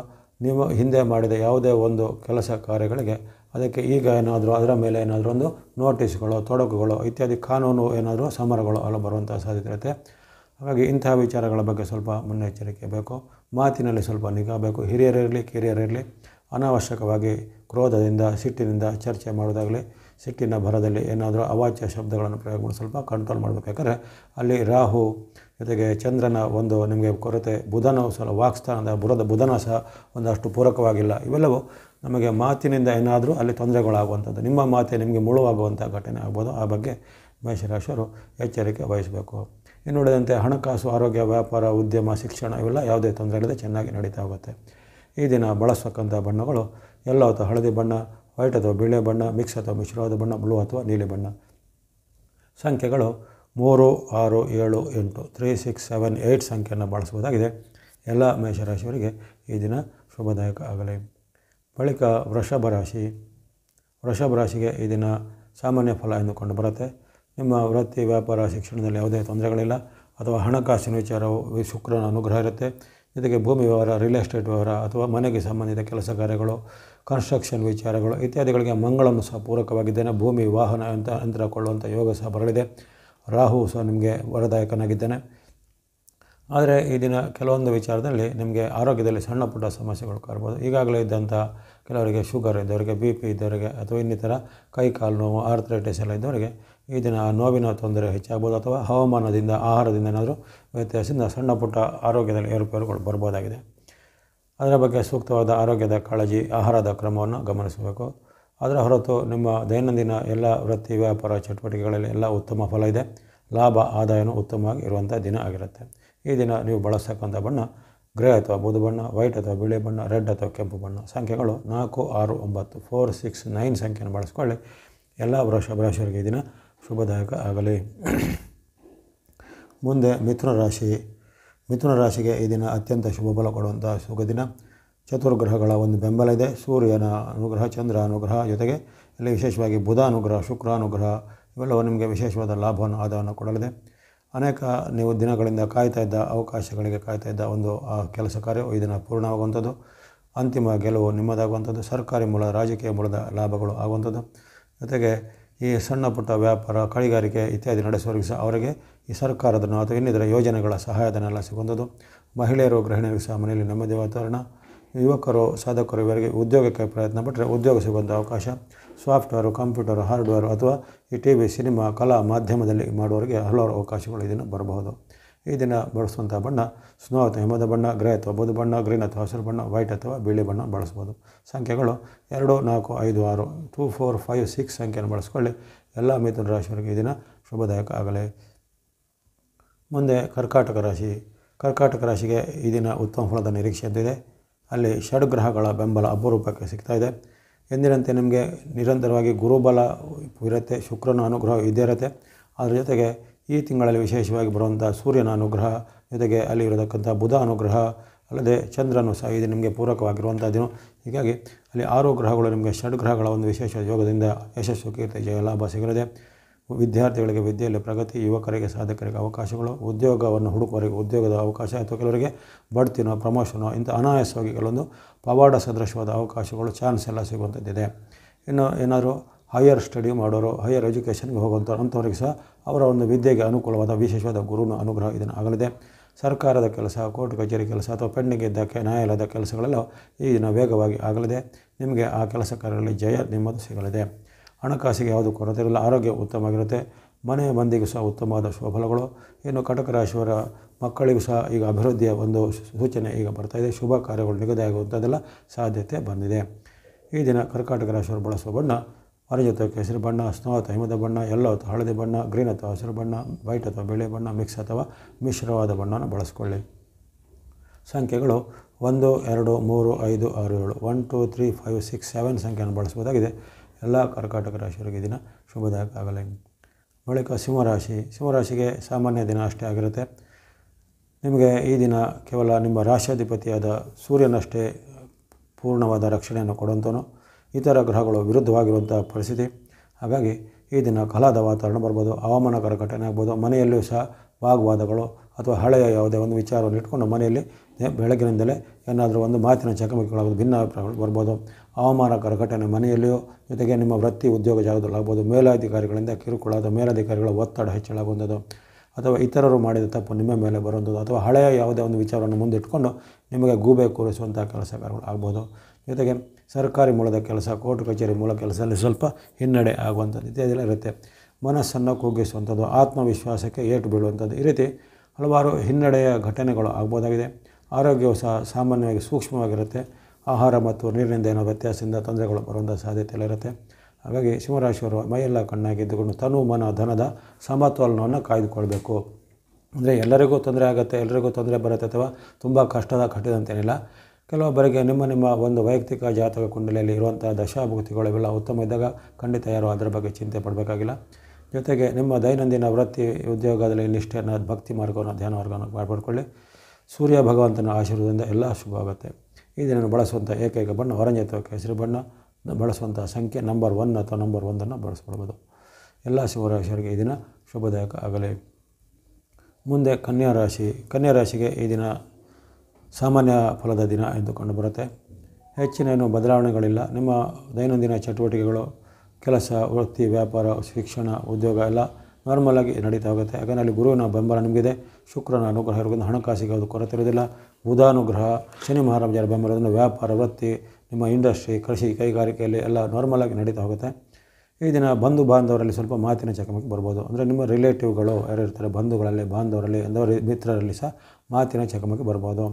ನೀವು ಹಿಂದೆ ಮಾಡಿದ ಯಾವುದೇ ಒಂದು ಕೆಲಸ ಕಾರ್ಯಗಳಿಗೆ ಅದಕ್ಕೆ ಈಗ ಏನಾದರೂ ಅದರ ಮೇಲೆ ಏನಾದರೂ ಒಂದು ನೋಟಿಸ್ಗಳು ತೊಡಕುಗಳು ಇತ್ಯಾದಿ ಕಾನೂನು ಏನಾದರೂ ಸಮರಗಳು ಅಲ್ಲ ಬರುವಂಥ ಸಾಧ್ಯತೆ ಇರುತ್ತೆ ಹಾಗಾಗಿ ಇಂತಹ ವಿಚಾರಗಳ ಬಗ್ಗೆ ಸ್ವಲ್ಪ ಮುನ್ನೆಚ್ಚರಿಕೆ ಬೇಕು ಮಾತಿನಲ್ಲಿ ಸ್ವಲ್ಪ ನಿಗಾ ಬೇಕು ಹಿರಿಯರಿರಲಿ ಕಿರಿಯರಿರಲಿ ಅನಾವಶ್ಯಕವಾಗಿ ಕ್ರೋಧದಿಂದ ಸಿಟ್ಟಿನಿಂದ ಚರ್ಚೆ ಮಾಡೋದಾಗಲಿ ಸಿಕ್ಕಿನ ಭರದಲ್ಲಿ ಏನಾದರೂ ಅವಾಚ್ಯ ಶಬ್ದಗಳನ್ನು ಪ್ರಯೋಗ ಸ್ವಲ್ಪ ಕಂಟ್ರೋಲ್ ಮಾಡಬೇಕು ಅಲ್ಲಿ ರಾಹು ಜೊತೆಗೆ ಚಂದ್ರನ ಒಂದು ನಿಮಗೆ ಕೊರತೆ ಬುಧನ ಸಹ ವಾಕ್ಸ್ಥಾನದ ಬುರದ ಬುಧನ ಸಹ ಒಂದಷ್ಟು ಪೂರಕವಾಗಿಲ್ಲ ಇವೆಲ್ಲವೂ ನಮಗೆ ಮಾತಿನಿಂದ ಏನಾದರೂ ಅಲ್ಲಿ ತೊಂದರೆಗಳಾಗುವಂಥದ್ದು ನಿಮ್ಮ ಮಾತೆ ನಿಮಗೆ ಮುಳುವಾಗುವಂಥ ಘಟನೆ ಆಗ್ಬೋದು ಆ ಬಗ್ಗೆ ಮೇಷರಾಶಿಯವರು ಎಚ್ಚರಿಕೆ ವಹಿಸಬೇಕು ಇನ್ನುಳಿದಂತೆ ಹಣಕಾಸು ಆರೋಗ್ಯ ವ್ಯಾಪಾರ ಉದ್ಯಮ ಶಿಕ್ಷಣ ಇವೆಲ್ಲ ಯಾವುದೇ ತೊಂದರೆ ಇಲ್ಲದೆ ಚೆನ್ನಾಗಿ ನಡೀತಾ ಹೋಗುತ್ತೆ ಈ ದಿನ ಬಳಸ್ತಕ್ಕಂಥ ಬಣ್ಣಗಳು ಎಲ್ಲವತ್ತು ಹಳದಿ ಬಣ್ಣ ವೈಟ್ ಅಥವಾ ಬಿಳೆ ಬಣ್ಣ ಮಿಕ್ಸ್ ಅಥವಾ ಮಿಶ್ರವಾದ ಬಣ್ಣ ಬ್ಲೂ ಅಥವಾ ನೀಲಿ ಬಣ್ಣ ಸಂಖ್ಯೆಗಳು ಮೂರು ಆರು ಏಳು ಎಂಟು ತ್ರೀ ಸಿಕ್ಸ್ ಸೆವೆನ್ ಏಯ್ಟ್ ಸಂಖ್ಯೆಯನ್ನು ಬಳಸ್ಬೋದಾಗಿದೆ ಎಲ್ಲ ಮೇಷರಾಶಿಯವರಿಗೆ ಈ ದಿನ ಶುಭದಾಯಕ ಆಗಲಿ ಬಳಿಕ ವೃಷಭ ರಾಶಿ ವೃಷಭ ರಾಶಿಗೆ ಈ ದಿನ ಸಾಮಾನ್ಯ ಫಲ ಕಂಡು ಬರುತ್ತೆ ನಿಮ್ಮ ವೃತ್ತಿ ವ್ಯಾಪಾರ ಶಿಕ್ಷಣದಲ್ಲಿ ಯಾವುದೇ ತೊಂದರೆಗಳಿಲ್ಲ ಅಥವಾ ಹಣಕಾಸಿನ ವಿಚಾರವು ಶುಕ್ರನ ಅನುಗ್ರಹ ಇರುತ್ತೆ ಜೊತೆಗೆ ಭೂಮಿ ವ್ಯವಹಾರ ರಿಯಲ್ ಎಸ್ಟೇಟ್ ವ್ಯವಹಾರ ಅಥವಾ ಮನೆಗೆ ಸಂಬಂಧಿತ ಕೆಲಸ ಕಾರ್ಯಗಳು ಕನ್ಸ್ಟ್ರಕ್ಷನ್ ವಿಚಾರಗಳು ಇತ್ಯಾದಿಗಳಿಗೆ ಮಂಗಳನ್ನು ಸಹ ಪೂರಕವಾಗಿದ್ದೇನೆ ಭೂಮಿ ವಾಹನ ಅಂತ ಅಂತರ ಕೊಳ್ಳುವಂಥ ಯೋಗ ಸಹ ಬರಲಿದೆ ರಾಹು ಸಹ ನಿಮಗೆ ವರದಾಯಕನಾಗಿದ್ದೇನೆ ಆದರೆ ಈ ದಿನ ಕೆಲವೊಂದು ವಿಚಾರದಲ್ಲಿ ನಿಮಗೆ ಆರೋಗ್ಯದಲ್ಲಿ ಸಣ್ಣ ಪುಟ್ಟ ಸಮಸ್ಯೆಗಳು ಕಾಡ್ಬೋದು ಈಗಾಗಲೇ ಇದ್ದಂಥ ಕೆಲವರಿಗೆ ಶುಗರ್ ಇದ್ದವರಿಗೆ ಬಿ ಪಿ ಇದ್ದವರಿಗೆ ಅಥವಾ ಇನ್ನಿತರ ಕೈ ಕಾಲು ನೋವು ಆರ್ಥ್ರೈಟಿಸ್ ಎಲ್ಲ ಇದ್ದವರಿಗೆ ಈ ದಿನ ನೋವಿನ ತೊಂದರೆ ಹೆಚ್ಚಾಗ್ಬೋದು ಅಥವಾ ಹವಾಮಾನದಿಂದ ಆಹಾರದಿಂದ ಏನಾದರೂ ವ್ಯತ್ಯಾಸದಿಂದ ಸಣ್ಣ ಪುಟ್ಟ ಆರೋಗ್ಯದಲ್ಲಿ ಏರುಪೇರುಗಳು ಬರ್ಬೋದಾಗಿದೆ ಅದರ ಬಗ್ಗೆ ಸೂಕ್ತವಾದ ಆರೋಗ್ಯದ ಕಾಳಜಿ ಆಹಾರದ ಕ್ರಮವನ್ನು ಗಮನಿಸಬೇಕು ಅದರ ಹೊರತು ನಿಮ್ಮ ದೈನಂದಿನ ಎಲ್ಲ ವೃತ್ತಿ ವ್ಯಾಪಾರ ಚಟುವಟಿಕೆಗಳಲ್ಲಿ ಎಲ್ಲ ಉತ್ತಮ ಫಲ ಇದೆ ಲಾಭ ಆದಾಯನೂ ಉತ್ತಮವಾಗಿ ಇರುವಂಥ ದಿನ ಆಗಿರುತ್ತೆ ಈ ದಿನ ನೀವು ಬಳಸ್ತಕ್ಕಂಥ ಬಣ್ಣ ಗ್ರೇ ಅಥವಾ ಬೂದು ಬಣ್ಣ ವೈಟ್ ಅಥವಾ ಬಿಳಿ ಬಣ್ಣ ರೆಡ್ ಅಥವಾ ಕೆಂಪು ಬಣ್ಣ ಸಂಖ್ಯೆಗಳು ನಾಲ್ಕು ಆರು ಒಂಬತ್ತು ಫೋರ್ ಸಿಕ್ಸ್ ನೈನ್ ಸಂಖ್ಯೆಯನ್ನು ಬಳಸ್ಕೊಳ್ಳಿ ಎಲ್ಲ ವೃಷ ರಾಶಿಯವರಿಗೆ ದಿನ ಶುಭದಾಯಕ ಆಗಲಿ ಮುಂದೆ ಮಿಥುನ ರಾಶಿ ಮಿಥುನ ರಾಶಿಗೆ ಈ ದಿನ ಅತ್ಯಂತ ಶುಭ ಬಲ ಕೊಡುವಂಥ ಶುಭ ದಿನ ಚತುರ್ಗ್ರಹಗಳ ಒಂದು ಬೆಂಬಲ ಇದೆ ಸೂರ್ಯನ ಅನುಗ್ರಹ ಚಂದ್ರ ಅನುಗ್ರಹ ಜೊತೆಗೆ ಇಲ್ಲಿ ವಿಶೇಷವಾಗಿ ಬುಧ ಅನುಗ್ರಹ ಶುಕ್ರ ಅನುಗ್ರಹ ಇವೆಲ್ಲವೂ ನಿಮಗೆ ವಿಶೇಷವಾದ ಲಾಭವನ್ನು ಆದಾಯವನ್ನು ಕೊಡಲಿದೆ ಅನೇಕ ನೀವು ದಿನಗಳಿಂದ ಕಾಯ್ತಾ ಇದ್ದ ಅವಕಾಶಗಳಿಗೆ ಕಾಯ್ತಾ ಇದ್ದ ಒಂದು ಆ ಕೆಲಸ ಕಾರ್ಯವು ಇದನ್ನು ಪೂರ್ಣವಾಗುವಂಥದ್ದು ಅಂತಿಮ ಗೆಲುವು ನಿಮ್ಮದಾಗುವಂಥದ್ದು ಸರ್ಕಾರಿ ಮೂಲ ರಾಜಕೀಯ ಮೂಲದ ಲಾಭಗಳು ಆಗುವಂಥದ್ದು ಜೊತೆಗೆ ಈ ಸಣ್ಣ ಪುಟ್ಟ ವ್ಯಾಪಾರ ಕೈಗಾರಿಕೆ ಇತ್ಯಾದಿ ನಡೆಸುವವರಿಗೆ ಸಹ ಅವರಿಗೆ ಈ ಸರ್ಕಾರದನ್ನು ಅಥವಾ ಇನ್ನಿತರ ಯೋಜನೆಗಳ ಸಹಾಯಧನ ಸಿಗುವಂಥದ್ದು ಮಹಿಳೆಯರು ಗೃಹಿಣಿಯರಿಗೆ ಸಹ ಮನೆಯಲ್ಲಿ ನೆಮ್ಮದಿ ವಾತಾವರಣ ಯುವಕರು ಸಾಧಕರು ಇವರಿಗೆ ಉದ್ಯೋಗಕ್ಕೆ ಪ್ರಯತ್ನ ಪಟ್ಟರೆ ಉದ್ಯೋಗ ಸಿಗುವಂಥ ಅವಕಾಶ ಸಾಫ್ಟ್ವೇರು ಕಂಪ್ಯೂಟರು ಹಾರ್ಡ್ವೇರು ಅಥವಾ ಈ ಟಿ ವಿ ಸಿನಿಮಾ ಕಲಾ ಮಾಧ್ಯಮದಲ್ಲಿ ಮಾಡುವವರಿಗೆ ಹಲವಾರು ಅವಕಾಶಗಳು ಇದನ್ನು ಬರಬಹುದು ಈ ದಿನ ಬಳಸುವಂಥ ಬಣ್ಣ ಸ್ನೋ ಅಥವಾ ಹಿಮದ ಬಣ್ಣ ಗ್ರೇ ಅಥವಾ ಬುಧ ಬಣ್ಣ ಗ್ರೀನ್ ಅಥವಾ ಹಸಿರು ಬಣ್ಣ ವೈಟ್ ಅಥವಾ ಬಿಳಿ ಬಣ್ಣ ಬಳಸ್ಬೋದು ಸಂಖ್ಯೆಗಳು ಎರಡು ನಾಲ್ಕು ಐದು ಆರು ಟೂ ಫೋರ್ ಫೈವ್ ಸಿಕ್ಸ್ ಸಂಖ್ಯೆಯನ್ನು ಬಳಸ್ಕೊಳ್ಳಿ ಎಲ್ಲ ಮಿಥುನ ರಾಶಿಯವರಿಗೆ ಈ ದಿನ ಶುಭದಾಯಕ ಆಗಲಿ ಮುಂದೆ ಕರ್ಕಾಟಕ ರಾಶಿ ಕರ್ಕಾಟಕ ರಾಶಿಗೆ ಈ ದಿನ ಉತ್ತಮ ಫಲದ ನಿರೀಕ್ಷೆ ಇದೆ ಅಲ್ಲಿ ಷಡ್ಗ್ರಹಗಳ ಬೆಂಬಲ ಅಪರೂಪಕ್ಕೆ ಸಿಗ್ತಾ ಇದೆ ಎಂದಿನಂತೆ ನಿಮಗೆ ನಿರಂತರವಾಗಿ ಗುರುಬಲ ಇರುತ್ತೆ ಶುಕ್ರನ ಅನುಗ್ರಹ ಇದೇ ಇರುತ್ತೆ ಅದರ ಜೊತೆಗೆ ಈ ತಿಂಗಳಲ್ಲಿ ವಿಶೇಷವಾಗಿ ಬರುವಂಥ ಸೂರ್ಯನ ಅನುಗ್ರಹ ಜೊತೆಗೆ ಅಲ್ಲಿ ಇರತಕ್ಕಂಥ ಬುಧ ಅನುಗ್ರಹ ಅಲ್ಲದೆ ಚಂದ್ರನು ಸಹ ಇದು ನಿಮಗೆ ಪೂರಕವಾಗಿರುವಂಥ ದಿನ ಹೀಗಾಗಿ ಅಲ್ಲಿ ಆರು ಗ್ರಹಗಳು ನಿಮಗೆ ಷಡ್ಗ್ರಹಗಳ ಒಂದು ವಿಶೇಷ ಯೋಗದಿಂದ ಯಶಸ್ಸು ಕೀರ್ತಿ ಜಯ ಲಾಭ ಸಿಗಲಿದೆ ವಿದ್ಯಾರ್ಥಿಗಳಿಗೆ ವಿದ್ಯೆಯಲ್ಲಿ ಪ್ರಗತಿ ಯುವಕರಿಗೆ ಸಾಧಕರಿಗೆ ಅವಕಾಶಗಳು ಉದ್ಯೋಗವನ್ನು ಹುಡುಕುವವರಿಗೆ ಉದ್ಯೋಗದ ಅವಕಾಶ ಅಥವಾ ಕೆಲವರಿಗೆ ಬಡ್ತಿನೋ ಪ್ರಮೋಷನೋ ಇಂಥ ಅನಾಯಾಸವಾಗಿ ಕೆಲವೊಂದು ಪವಾಡ ಸದೃಶವಾದ ಅವಕಾಶಗಳು ಚಾನ್ಸ್ ಎಲ್ಲ ಸಿಗುವಂಥದ್ದಿದೆ ಇನ್ನು ಏನಾದರೂ ಹೈಯರ್ ಸ್ಟಡಿ ಮಾಡೋರು ಹೈಯರ್ ಎಜುಕೇಷನ್ಗೆ ಹೋಗುವಂಥ ಅಂಥವ್ರಿಗೆ ಸಹ ಅವರ ಒಂದು ವಿದ್ಯೆಗೆ ಅನುಕೂಲವಾದ ವಿಶೇಷವಾದ ಗುರುನ ಅನುಗ್ರಹ ಇದನ್ನು ಆಗಲಿದೆ ಸರ್ಕಾರದ ಕೆಲಸ ಕೋರ್ಟ್ ಕಚೇರಿ ಕೆಲಸ ಅಥವಾ ಪೆಂಡಿಂಗ್ ಇದ್ದಕ್ಕೆ ನ್ಯಾಯಾಲಯದ ಕೆಲಸಗಳೆಲ್ಲ ಈ ದಿನ ವೇಗವಾಗಿ ಆಗಲಿದೆ ನಿಮಗೆ ಆ ಕೆಲಸ ಕಾರ್ಯಗಳಲ್ಲಿ ಜಯ ನಿಮ್ಮದು ಸಿಗಲಿದೆ ಹಣಕಾಸಿಗೆ ಯಾವುದು ಕೊರತೆ ಇರಲ್ಲ ಆರೋಗ್ಯ ಉತ್ತಮವಾಗಿರುತ್ತೆ ಮನೆ ಮಂದಿಗೂ ಸಹ ಉತ್ತಮವಾದ ಶುಭಫಲಗಳು ಇನ್ನು ಕಟಕ ರಾಶಿಯವರ ಮಕ್ಕಳಿಗೂ ಸಹ ಈಗ ಅಭಿವೃದ್ಧಿಯ ಒಂದು ಸೂಚನೆ ಈಗ ಇದೆ ಶುಭ ಕಾರ್ಯಗಳು ನಿಗದಿಯಾಗುವಂಥದ್ದೆಲ್ಲ ಸಾಧ್ಯತೆ ಬಂದಿದೆ ಈ ದಿನ ಕರ್ಕಾಟಕ ರಾಶಿಯವರು ಬಳಸುವ ಬಣ್ಣ ಮನೆ ಕೆಸರು ಬಣ್ಣ ಸ್ನೋ ಅಥವಾ ಹಿಮದ ಬಣ್ಣ ಎಲ್ಲೋ ಅಥವಾ ಹಳದಿ ಬಣ್ಣ ಗ್ರೀನ್ ಅಥವಾ ಹಸಿರು ಬಣ್ಣ ವೈಟ್ ಅಥವಾ ಬೆಳೆ ಬಣ್ಣ ಮಿಕ್ಸ್ ಅಥವಾ ಮಿಶ್ರವಾದ ಬಣ್ಣನ ಬಳಸ್ಕೊಳ್ಳಿ ಸಂಖ್ಯೆಗಳು ಒಂದು ಎರಡು ಮೂರು ಐದು ಆರು ಏಳು one two three five six seven ಸಂಖ್ಯೆಯನ್ನು ಬಳಸ್ಬೋದಾಗಿದೆ ಎಲ್ಲ ಕರ್ಕಾಟಕ ರಾಶಿಯವರಿಗೆ ದಿನ ಶುಭದಾಯಕ ಆಗಲಿ ಬಳಿಕ ಸಿಂಹರಾಶಿ ಸಿಂಹರಾಶಿಗೆ ಸಾಮಾನ್ಯ ದಿನ ಅಷ್ಟೇ ಆಗಿರುತ್ತೆ ನಿಮಗೆ ಈ ದಿನ ಕೇವಲ ನಿಮ್ಮ ರಾಶ್ಯಾಧಿಪತಿಯಾದ ಸೂರ್ಯನಷ್ಟೇ ಪೂರ್ಣವಾದ ರಕ್ಷಣೆಯನ್ನು ಕೊಡುವಂಥನು ಇತರ ಗ್ರಹಗಳು ವಿರುದ್ಧವಾಗಿರುವಂಥ ಪರಿಸ್ಥಿತಿ ಹಾಗಾಗಿ ಈ ದಿನ ಕಲಾದ ವಾತಾವರಣ ಬರ್ಬೋದು ಹವಾಮಾನಕರ ಘಟನೆ ಆಗ್ಬೋದು ಮನೆಯಲ್ಲೂ ಸಹ ವಾಗ್ವಾದಗಳು ಅಥವಾ ಹಳೆಯ ಯಾವುದೇ ಒಂದು ವಿಚಾರವನ್ನು ಇಟ್ಕೊಂಡು ಮನೆಯಲ್ಲಿ ಬೆಳಗಿನಿಂದಲೇ ಏನಾದರೂ ಒಂದು ಮಾತಿನ ಚಕಮಕಿಗಳಾಗೋದು ಭಿನ್ನಾಭಿಪ್ರಾಯಗಳು ಬರ್ಬೋದು ಅವಮಾನಕರ ಘಟನೆ ಮನೆಯಲ್ಲಿಯೋ ಜೊತೆಗೆ ನಿಮ್ಮ ವೃತ್ತಿ ಉದ್ಯೋಗ ಜಾಗದಲ್ಲಾಗ್ಬೋದು ಮೇಲಾಧಿಕಾರಿಗಳಿಂದ ಕಿರುಕುಳ ಅಥವಾ ಮೇಲಾಧಿಕಾರಿಗಳ ಒತ್ತಡ ಹೆಚ್ಚಳಾಗುವಂಥದ್ದು ಅಥವಾ ಇತರರು ಮಾಡಿದ ತಪ್ಪು ನಿಮ್ಮ ಮೇಲೆ ಬರುವಂಥದ್ದು ಅಥವಾ ಹಳೆಯ ಯಾವುದೇ ಒಂದು ವಿಚಾರವನ್ನು ಮುಂದಿಟ್ಕೊಂಡು ನಿಮಗೆ ಗೂಬೆ ಕೂರಿಸುವಂಥ ಕೆಲಸ ಆಗ್ಬೋದು ಜೊತೆಗೆ ಸರ್ಕಾರಿ ಮೂಲದ ಕೆಲಸ ಕೋರ್ಟ್ ಕಚೇರಿ ಮೂಲ ಕೆಲಸದಲ್ಲಿ ಸ್ವಲ್ಪ ಹಿನ್ನಡೆ ಆಗುವಂಥದ್ದು ಇತ್ಯಾದಿಲ್ಲ ಇರುತ್ತೆ ಮನಸ್ಸನ್ನು ಕುಗ್ಗಿಸುವಂಥದ್ದು ಆತ್ಮವಿಶ್ವಾಸಕ್ಕೆ ಏಟು ಬೀಳುವಂಥದ್ದು ಈ ರೀತಿ ಹಲವಾರು ಹಿನ್ನಡೆಯ ಘಟನೆಗಳು ಆಗ್ಬೋದಾಗಿದೆ ಆರೋಗ್ಯವು ಸಹ ಸಾಮಾನ್ಯವಾಗಿ ಸೂಕ್ಷ್ಮವಾಗಿರುತ್ತೆ ಆಹಾರ ಮತ್ತು ನೀರಿನಿಂದ ಏನೋ ವ್ಯತ್ಯಾಸದಿಂದ ತೊಂದರೆಗಳು ಬರುವಂಥ ಸಾಧ್ಯತೆಗಳಿರುತ್ತೆ ಹಾಗಾಗಿ ಸಿಂಹರಾಶಿಯವರು ಮೈಯೆಲ್ಲ ಕಣ್ಣಾಗಿದ್ದುಕೊಂಡು ತನು ಮನ ಧನದ ಸಮತೋಲನವನ್ನು ಕಾಯ್ದುಕೊಳ್ಬೇಕು ಅಂದರೆ ಎಲ್ಲರಿಗೂ ತೊಂದರೆ ಆಗುತ್ತೆ ಎಲ್ಲರಿಗೂ ತೊಂದರೆ ಬರುತ್ತೆ ಅಥವಾ ತುಂಬ ಕಷ್ಟದ ಕಟ್ಟಿದಂತೇನಿಲ್ಲ ಕೆಲವೊಬ್ಬರಿಗೆ ನಿಮ್ಮ ನಿಮ್ಮ ಒಂದು ವೈಯಕ್ತಿಕ ಜಾತಕ ಕುಂಡಲಿಯಲ್ಲಿ ಇರುವಂಥ ದಶಾಭುಕ್ತಿಗಳು ಇವೆಲ್ಲ ಉತ್ತಮ ಇದ್ದಾಗ ಖಂಡಿತ ಯಾರು ಅದರ ಬಗ್ಗೆ ಚಿಂತೆ ಪಡಬೇಕಾಗಿಲ್ಲ ಜೊತೆಗೆ ನಿಮ್ಮ ದೈನಂದಿನ ವೃತ್ತಿ ಉದ್ಯೋಗದಲ್ಲಿ ನಿಷ್ಠೆಯನ್ನು ಭಕ್ತಿ ಮಾರ್ಗವನ್ನು ಧ್ಯಾನ ಮಾರ್ಗವನ್ನು ಮಾಡಿಕೊಳ್ಳಿ ಸೂರ್ಯ ಭಗವಂತನ ಆಶೀರ್ವಾದದಿಂದ ಎಲ್ಲ ಶುಭ ಆಗುತ್ತೆ ಈ ದಿನ ಬಳಸುವಂಥ ಏಕೈಕ ಬಣ್ಣ ಹೊರಂಜೆ ಅಥವಾ ಕೇಸರಿ ಬಣ್ಣ ಬಳಸುವಂಥ ಸಂಖ್ಯೆ ನಂಬರ್ ಒನ್ ಅಥವಾ ನಂಬರ್ ಒಂದನ್ನು ಬಳಸ್ಕೊಳ್ಬೋದು ಎಲ್ಲ ಶಿವರಾಶಿಯವರಿಗೆ ಈ ದಿನ ಶುಭದಾಯಕ ಆಗಲಿ ಮುಂದೆ ಕನ್ಯಾ ರಾಶಿ ಕನ್ಯಾ ರಾಶಿಗೆ ಈ ದಿನ ಸಾಮಾನ್ಯ ಫಲದ ದಿನ ಎಂದು ಕಂಡುಬರುತ್ತೆ ಬರುತ್ತೆ ಏನು ಬದಲಾವಣೆಗಳಿಲ್ಲ ನಿಮ್ಮ ದೈನಂದಿನ ಚಟುವಟಿಕೆಗಳು ಕೆಲಸ ವೃತ್ತಿ ವ್ಯಾಪಾರ ಶಿಕ್ಷಣ ಉದ್ಯೋಗ ಎಲ್ಲ ನಾರ್ಮಲಾಗಿ ನಡೀತಾ ಹೋಗುತ್ತೆ ಯಾಕಂದರೆ ಅಲ್ಲಿ ಗುರುವಿನ ಬೆಂಬಲ ನಿಮಗಿದೆ ಶುಕ್ರನ ಅನುಗ್ರಹ ಇರೋದ್ರಿಂದ ಹಣಕಾಸಿಗೆ ಅದು ಕೊರತೆ ಇರೋದಿಲ್ಲ ಬುಧಾನುಗ್ರಹ ಶನಿ ಮಹಾರಾಜರ ಬೆಂಬಲ ಇರೋದ್ರಿಂದ ವ್ಯಾಪಾರ ವೃತ್ತಿ ನಿಮ್ಮ ಇಂಡಸ್ಟ್ರಿ ಕೃಷಿ ಕೈಗಾರಿಕೆಯಲ್ಲಿ ಎಲ್ಲ ನಾರ್ಮಲಾಗಿ ನಡೀತಾ ಹೋಗುತ್ತೆ ಈ ದಿನ ಬಂಧು ಬಾಂಧವರಲ್ಲಿ ಸ್ವಲ್ಪ ಮಾತಿನ ಚಕಮಕಿ ಬರ್ಬೋದು ಅಂದರೆ ನಿಮ್ಮ ರಿಲೇಟಿವ್ಗಳು ಯಾರು ಇರ್ತಾರೆ ಬಂಧುಗಳಲ್ಲಿ ಬಾಂಧವರಲ್ಲಿ ಅಂದವರ ಮಿತ್ರರಲ್ಲಿ ಸಹ ಮಾತಿನ ಚಕಮಕಿ ಬರ್ಬೋದು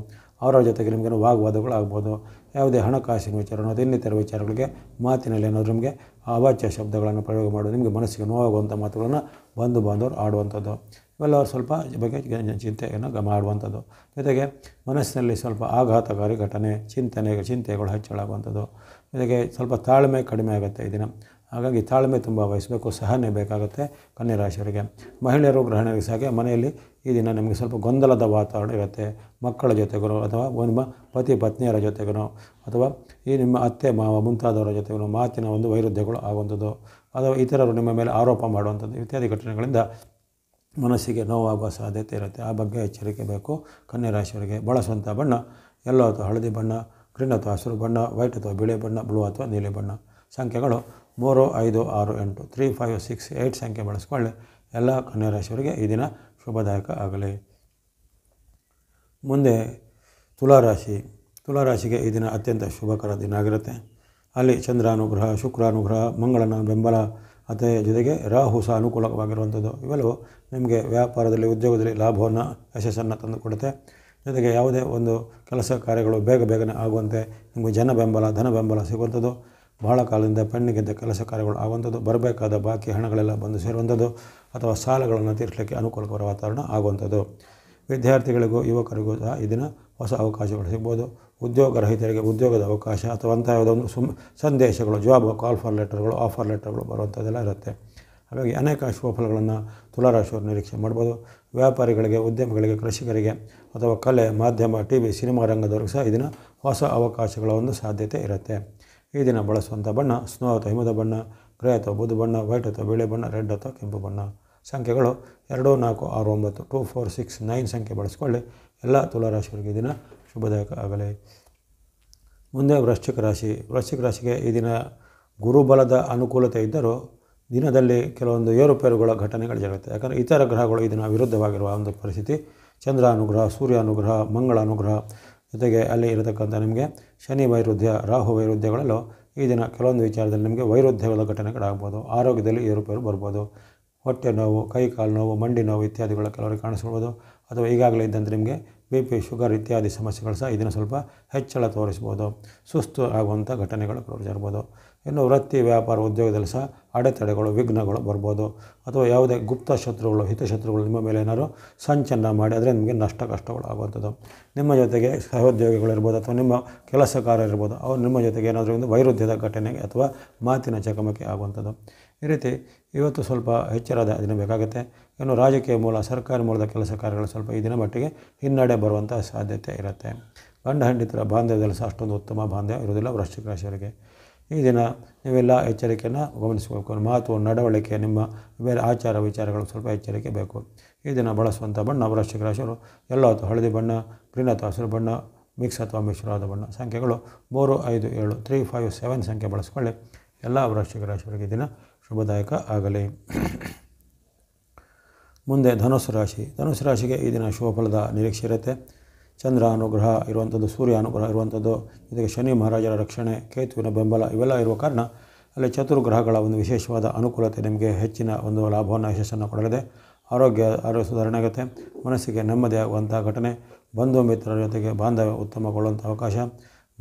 ಅವರ ಜೊತೆಗೆ ನಿಮಗೇನು ವಾಗ್ವಾದಗಳು ಆಗ್ಬೋದು ಯಾವುದೇ ಹಣಕಾಸಿನ ವಿಚಾರ ಅನ್ನೋದು ಇನ್ನಿತರ ವಿಚಾರಗಳಿಗೆ ಮಾತಿನಲ್ಲಿ ಏನಾದರೂ ನಿಮಗೆ ಅವಾಚ್ಯ ಶಬ್ದಗಳನ್ನು ಪ್ರಯೋಗ ಮಾಡೋದು ನಿಮಗೆ ಮನಸ್ಸಿಗೆ ನೋವಾಗುವಂಥ ಮಾತುಗಳನ್ನು ಬಂದು ಬಾಂಧವರು ಆಡುವಂಥದ್ದು ಇವೆಲ್ಲ ಅವ್ರು ಸ್ವಲ್ಪ ಬಗ್ಗೆ ಚಿಂತೆಯನ್ನು ಗಮ ಆಡುವಂಥದ್ದು ಜೊತೆಗೆ ಮನಸ್ಸಿನಲ್ಲಿ ಸ್ವಲ್ಪ ಆಘಾತಕಾರಿ ಘಟನೆ ಚಿಂತನೆ ಚಿಂತೆಗಳು ಹೆಚ್ಚಳಾಗುವಂಥದ್ದು ಜೊತೆಗೆ ಸ್ವಲ್ಪ ತಾಳ್ಮೆ ಕಡಿಮೆ ಆಗುತ್ತೆ ಈ ಹಾಗಾಗಿ ತಾಳ್ಮೆ ತುಂಬ ವಹಿಸಬೇಕು ಸಹನೆ ಬೇಕಾಗುತ್ತೆ ಕನ್ಯರಾಶಿಯವರಿಗೆ ಮಹಿಳೆಯರು ಗ್ರಹಣರಿಗೆ ಸಾಕೆ ಮನೆಯಲ್ಲಿ ಈ ದಿನ ನಿಮಗೆ ಸ್ವಲ್ಪ ಗೊಂದಲದ ವಾತಾವರಣ ಇರುತ್ತೆ ಮಕ್ಕಳ ಜೊತೆಗೂ ಅಥವಾ ನಿಮ್ಮ ಪತಿ ಪತ್ನಿಯರ ಜೊತೆಗೂ ಅಥವಾ ಈ ನಿಮ್ಮ ಅತ್ತೆ ಮಾವ ಮುಂತಾದವರ ಜೊತೆಗೂ ಮಾತಿನ ಒಂದು ವೈರುಧ್ಯಗಳು ಆಗುವಂಥದ್ದು ಅಥವಾ ಇತರರು ನಿಮ್ಮ ಮೇಲೆ ಆರೋಪ ಮಾಡುವಂಥದ್ದು ಇತ್ಯಾದಿ ಘಟನೆಗಳಿಂದ ಮನಸ್ಸಿಗೆ ನೋವಾಗುವ ಸಾಧ್ಯತೆ ಇರುತ್ತೆ ಆ ಬಗ್ಗೆ ಎಚ್ಚರಿಕೆ ಬೇಕು ಕನ್ಯರಾಶಿಯವರಿಗೆ ಬಳಸುವಂಥ ಬಣ್ಣ ಎಲ್ಲೋ ಅಥವಾ ಹಳದಿ ಬಣ್ಣ ಗ್ರೀನ್ ಅಥವಾ ಹಸಿರು ಬಣ್ಣ ವೈಟ್ ಅಥವಾ ಬಿಳಿ ಬಣ್ಣ ಬ್ಲೂ ಅಥವಾ ನೀಲಿ ಬಣ್ಣ ಸಂಖ್ಯೆಗಳು ಮೂರು ಐದು ಆರು ಎಂಟು ತ್ರೀ ಫೈವ್ ಸಿಕ್ಸ್ ಏಯ್ಟ್ ಸಂಖ್ಯೆ ಬಳಸ್ಕೊಳ್ಳಿ ಎಲ್ಲ ಕನ್ಯರಾಶಿಯವರಿಗೆ ಈ ದಿನ ಶುಭದಾಯಕ ಆಗಲಿ ಮುಂದೆ ತುಲಾರಾಶಿ ತುಲಾರಾಶಿಗೆ ಈ ದಿನ ಅತ್ಯಂತ ಶುಭಕರ ದಿನ ಆಗಿರುತ್ತೆ ಅಲ್ಲಿ ಚಂದ್ರಾನುಗ್ರಹ ಶುಕ್ರಾನುಗ್ರಹ ಮಂಗಳನ ಬೆಂಬಲ ಅದೇ ಜೊತೆಗೆ ರಾಹು ಸಹ ಅನುಕೂಲವಾಗಿರುವಂಥದ್ದು ಇವೆಲ್ಲವೂ ನಿಮಗೆ ವ್ಯಾಪಾರದಲ್ಲಿ ಉದ್ಯೋಗದಲ್ಲಿ ಲಾಭವನ್ನು ಯಶಸ್ಸನ್ನು ತಂದುಕೊಡುತ್ತೆ ಜೊತೆಗೆ ಯಾವುದೇ ಒಂದು ಕೆಲಸ ಕಾರ್ಯಗಳು ಬೇಗ ಬೇಗನೆ ಆಗುವಂತೆ ನಿಮಗೆ ಜನ ಬೆಂಬಲ ಧನ ಬೆಂಬಲ ಸಿಗುವಂಥದ್ದು ಬಹಳ ಕಾಲದಿಂದ ಪೆಂಡಿಂಗಿದ್ದ ಕೆಲಸ ಕಾರ್ಯಗಳು ಆಗುವಂಥದ್ದು ಬರಬೇಕಾದ ಬಾಕಿ ಹಣಗಳೆಲ್ಲ ಬಂದು ಸೇರುವಂಥದ್ದು ಅಥವಾ ಸಾಲಗಳನ್ನು ತೀರಿಸಲಿಕ್ಕೆ ಅನುಕೂಲಕರ ವಾತಾವರಣ ಆಗುವಂಥದ್ದು ವಿದ್ಯಾರ್ಥಿಗಳಿಗೂ ಯುವಕರಿಗೂ ಸಹ ಇದನ್ನ ಹೊಸ ಅವಕಾಶಗಳು ಸಿಗ್ಬೋದು ಉದ್ಯೋಗ ರಹಿತರಿಗೆ ಉದ್ಯೋಗದ ಅವಕಾಶ ಅಥವಾ ಅಂಥ ಯಾವುದೊಂದು ಸುಮ್ ಸಂದೇಶಗಳು ಜಾಬ್ ಕಾಲ್ ಫಾರ್ ಲೆಟರ್ಗಳು ಆಫರ್ ಲೆಟರ್ಗಳು ಬರುವಂಥದ್ದೆಲ್ಲ ಇರುತ್ತೆ ಹಾಗಾಗಿ ಅನೇಕ ಶುಭಫಲಗಳನ್ನು ತುಲಾರಾಶಿಯವರು ನಿರೀಕ್ಷೆ ಮಾಡ್ಬೋದು ವ್ಯಾಪಾರಿಗಳಿಗೆ ಉದ್ಯಮಗಳಿಗೆ ಕೃಷಿಕರಿಗೆ ಅಥವಾ ಕಲೆ ಮಾಧ್ಯಮ ಟಿ ವಿ ಸಿನಿಮಾ ರಂಗದವ್ರಿಗೆ ಸಹ ಇದನ್ನು ಹೊಸ ಅವಕಾಶಗಳ ಒಂದು ಸಾಧ್ಯತೆ ಇರುತ್ತೆ ಈ ದಿನ ಬಳಸುವಂಥ ಬಣ್ಣ ಸ್ನೋ ಅಥವಾ ಹಿಮದ ಬಣ್ಣ ಗ್ರೇ ಅಥವಾ ಬೂದು ಬಣ್ಣ ವೈಟ್ ಅಥವಾ ಬಿಳಿ ಬಣ್ಣ ರೆಡ್ ಅಥವಾ ಕೆಂಪು ಬಣ್ಣ ಸಂಖ್ಯೆಗಳು ಎರಡು ನಾಲ್ಕು ಆರು ಒಂಬತ್ತು ಟೂ ಫೋರ್ ಸಿಕ್ಸ್ ನೈನ್ ಸಂಖ್ಯೆ ಬಳಸ್ಕೊಳ್ಳಿ ಎಲ್ಲ ತುಲಾರಾಶಿಯವರಿಗೆ ದಿನ ಶುಭದಾಯಕ ಆಗಲಿ ಮುಂದೆ ವೃಶ್ಚಿಕ ರಾಶಿ ವೃಶ್ಚಿಕ ರಾಶಿಗೆ ಈ ದಿನ ಗುರುಬಲದ ಅನುಕೂಲತೆ ಇದ್ದರೂ ದಿನದಲ್ಲಿ ಕೆಲವೊಂದು ಏರುಪೇರುಗಳ ಘಟನೆಗಳು ಜರುಗುತ್ತೆ ಯಾಕಂದರೆ ಇತರ ಗ್ರಹಗಳು ಇದನ್ನು ವಿರುದ್ಧವಾಗಿರುವ ಒಂದು ಪರಿಸ್ಥಿತಿ ಚಂದ್ರ ಅನುಗ್ರಹ ಸೂರ್ಯ ಅನುಗ್ರಹ ಮಂಗಳ ಅನುಗ್ರಹ ಜೊತೆಗೆ ಅಲ್ಲಿ ಇರತಕ್ಕಂಥ ನಿಮಗೆ ಶನಿ ವೈರುಧ್ಯ ರಾಹು ವೈರುಧ್ಯಗಳಲ್ಲೂ ಈ ದಿನ ಕೆಲವೊಂದು ವಿಚಾರದಲ್ಲಿ ನಿಮಗೆ ವೈರುಧ್ಯಗಳ ಘಟನೆಗಳಾಗ್ಬೋದು ಆರೋಗ್ಯದಲ್ಲಿ ಏರುಪೇರು ಬರ್ಬೋದು ಹೊಟ್ಟೆ ನೋವು ಕೈ ಕಾಲು ನೋವು ಮಂಡಿ ನೋವು ಇತ್ಯಾದಿಗಳು ಕೆಲವರಿಗೆ ಕಾಣಿಸ್ಕೊಳ್ಬೋದು ಅಥವಾ ಈಗಾಗಲೇ ಇದ್ದಂತೆ ನಿಮಗೆ ಬಿ ಪಿ ಶುಗರ್ ಇತ್ಯಾದಿ ಸಮಸ್ಯೆಗಳು ಸಹ ಇದನ್ನು ಸ್ವಲ್ಪ ಹೆಚ್ಚಳ ತೋರಿಸ್ಬೋದು ಸುಸ್ತು ಆಗುವಂಥ ಘಟನೆಗಳು ಇರ್ಬೋದು ಇನ್ನು ವೃತ್ತಿ ವ್ಯಾಪಾರ ಉದ್ಯೋಗದಲ್ಲಿ ಸಹ ಅಡೆತಡೆಗಳು ವಿಘ್ನಗಳು ಬರ್ಬೋದು ಅಥವಾ ಯಾವುದೇ ಗುಪ್ತ ಶತ್ರುಗಳು ಹಿತಶತ್ರುಗಳು ನಿಮ್ಮ ಮೇಲೆ ಏನಾದರೂ ಸಂಚನ್ನ ಮಾಡಿ ಆದರೆ ನಿಮಗೆ ನಷ್ಟ ಕಷ್ಟಗಳು ಆಗುವಂಥದ್ದು ನಿಮ್ಮ ಜೊತೆಗೆ ಸಹೋದ್ಯೋಗಿಗಳಿರ್ಬೋದು ಅಥವಾ ನಿಮ್ಮ ಕೆಲಸಕಾರ ಇರ್ಬೋದು ಅವರು ನಿಮ್ಮ ಜೊತೆಗೆ ಏನಾದರೂ ಒಂದು ವೈರುಧ್ಯದ ಘಟನೆಗೆ ಅಥವಾ ಮಾತಿನ ಚಕಮಕಿ ಆಗುವಂಥದ್ದು ಈ ರೀತಿ ಇವತ್ತು ಸ್ವಲ್ಪ ಹೆಚ್ಚರಾದ ದಿನ ಬೇಕಾಗುತ್ತೆ ಇನ್ನು ರಾಜಕೀಯ ಮೂಲ ಸರ್ಕಾರಿ ಮೂಲದ ಕೆಲಸ ಕಾರ್ಯಗಳು ಸ್ವಲ್ಪ ಈ ದಿನ ಮಟ್ಟಿಗೆ ಹಿನ್ನಡೆ ಬರುವಂಥ ಸಾಧ್ಯತೆ ಇರುತ್ತೆ ಗಂಡ ಹಂಡಿತರ ಬಾಂಧವ್ಯದಲ್ಲಿ ಸಹ ಅಷ್ಟೊಂದು ಉತ್ತಮ ಬಾಂಧವ್ಯ ಇರುವುದಿಲ್ಲ ವೃಶ್ಚಿಕ ರಾಶಿಯವರಿಗೆ ಈ ದಿನ ನೀವೆಲ್ಲ ಎಚ್ಚರಿಕೆಯನ್ನು ಗಮನಿಸಬೇಕು ಮಾತು ನಡವಳಿಕೆ ನಿಮ್ಮ ಬೇರೆ ಆಚಾರ ವಿಚಾರಗಳು ಸ್ವಲ್ಪ ಎಚ್ಚರಿಕೆ ಬೇಕು ಈ ದಿನ ಬಳಸುವಂಥ ಬಣ್ಣ ವೃಶ್ಚಿಕ ರಾಶಿಯವರು ಎಲ್ಲ ಅಥವಾ ಹಳದಿ ಬಣ್ಣ ಗ್ರೀನ್ ಅಥವಾ ಹಸಿರು ಬಣ್ಣ ಮಿಕ್ಸ್ ಅಥವಾ ಮಿಶ್ರವಾದ ಬಣ್ಣ ಸಂಖ್ಯೆಗಳು ಮೂರು ಐದು ಏಳು ತ್ರೀ ಫೈವ್ ಸೆವೆನ್ ಸಂಖ್ಯೆ ಬಳಸ್ಕೊಳ್ಳಿ ಎಲ್ಲ ವೃಶ್ಚಿಕ ರಾಶಿಗಳಿಗೆ ದಿನ ಶುಭದಾಯಕ ಆಗಲಿ ಮುಂದೆ ಧನುಸು ರಾಶಿ ಧನುಸು ರಾಶಿಗೆ ಈ ದಿನ ಶುಭ ಫಲದ ನಿರೀಕ್ಷೆ ಇರುತ್ತೆ ಚಂದ್ರ ಅನುಗ್ರಹ ಇರುವಂಥದ್ದು ಸೂರ್ಯ ಅನುಗ್ರಹ ಇರುವಂಥದ್ದು ಜೊತೆಗೆ ಶನಿ ಮಹಾರಾಜರ ರಕ್ಷಣೆ ಕೇತುವಿನ ಬೆಂಬಲ ಇವೆಲ್ಲ ಇರುವ ಕಾರಣ ಅಲ್ಲಿ ಚತುರ್ಗ್ರಹಗಳ ಒಂದು ವಿಶೇಷವಾದ ಅನುಕೂಲತೆ ನಿಮಗೆ ಹೆಚ್ಚಿನ ಒಂದು ಲಾಭವನ್ನು ಯಶಸ್ಸನ್ನು ಕೊಡಲಿದೆ ಆರೋಗ್ಯ ಆರೋಗ್ಯ ಸುಧಾರಣೆ ಆಗುತ್ತೆ ಮನಸ್ಸಿಗೆ ನೆಮ್ಮದಿ ಆಗುವಂಥ ಘಟನೆ ಬಂಧು ಮಿತ್ರರ ಜೊತೆಗೆ ಬಾಂಧವ್ಯ ಉತ್ತಮಗೊಳ್ಳುವಂಥ ಅವಕಾಶ